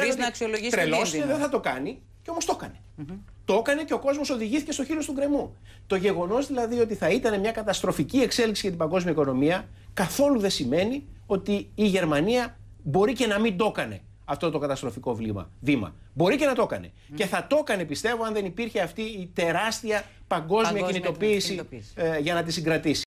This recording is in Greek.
Χωρί να αξιολογήσει και δεν θα το κάνει. Και όμως το έκανε. Mm -hmm. Το έκανε και ο κόσμος οδηγήθηκε στο χείλο του γκρεμού. Το γεγονός δηλαδή ότι θα ήταν μια καταστροφική εξέλιξη για την παγκόσμια οικονομία καθόλου δεν σημαίνει ότι η Γερμανία μπορεί και να μην το έκανε αυτό το καταστροφικό βλήμα, βήμα. Μπορεί και να το έκανε. Και θα το έκανε, πιστεύω, αν δεν υπήρχε αυτή η τεράστια παγκόσμια, παγκόσμια κινητοποίηση, ε, για να τη συγκρατήσει.